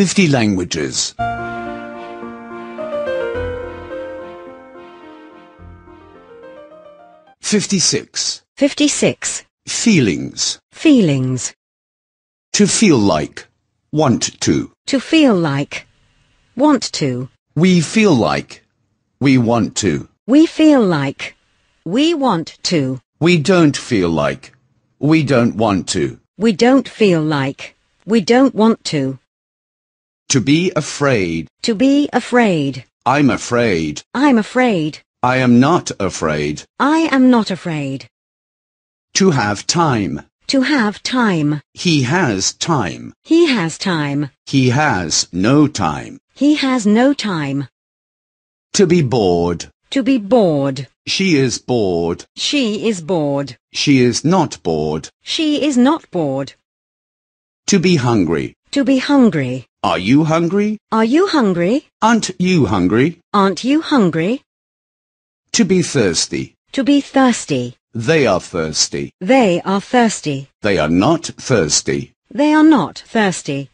50 languages. 56. 56. Feelings. Feelings. To feel like. Want to. To feel like. Want to. We feel like. We want to. We feel like. We want to. We don't feel like. We don't want to. We don't feel like. We don't want to. To be afraid. To be afraid. I'm afraid. I'm afraid. I am not afraid. I am not afraid. To have time. To have time. He has time. He has time. He has no time. He has no time. To be bored. To be bored. She is bored. She is bored. She is not bored. She is not bored. To be hungry. To be hungry. Are you hungry? Are you hungry? Aren't you hungry? Aren't you hungry? To be thirsty. To be thirsty. They are thirsty. They are thirsty. They are not thirsty. They are not thirsty.